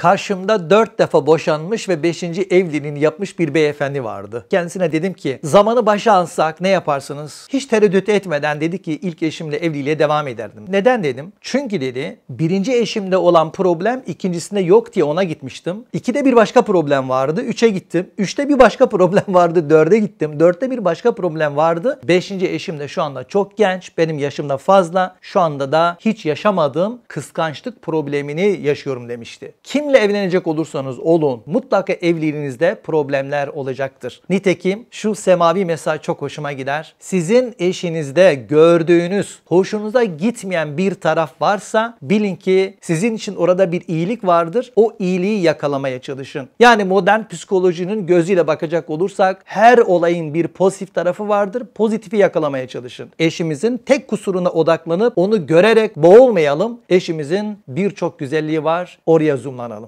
Karşımda dört defa boşanmış ve beşinci evliliğini yapmış bir beyefendi vardı. Kendisine dedim ki zamanı başa alsak ne yaparsınız? Hiç tereddüt etmeden dedi ki ilk eşimle evliliğe devam ederdim. Neden dedim? Çünkü dedi birinci eşimde olan problem ikincisinde yok diye ona gitmiştim. İkide bir başka problem vardı. Üçe gittim. Üçte bir başka problem vardı. Dörde gittim. Dörtte bir başka problem vardı. Beşinci eşim de şu anda çok genç. Benim yaşımda fazla. Şu anda da hiç yaşamadığım kıskançlık problemini yaşıyorum demişti. Kim Kimle evlenecek olursanız olun mutlaka evliliğinizde problemler olacaktır. Nitekim şu semavi mesaj çok hoşuma gider. Sizin eşinizde gördüğünüz, hoşunuza gitmeyen bir taraf varsa bilin ki sizin için orada bir iyilik vardır. O iyiliği yakalamaya çalışın. Yani modern psikolojinin gözüyle bakacak olursak her olayın bir pozitif tarafı vardır. Pozitifi yakalamaya çalışın. Eşimizin tek kusuruna odaklanıp onu görerek boğulmayalım. Eşimizin birçok güzelliği var. Oraya zoomlanalım.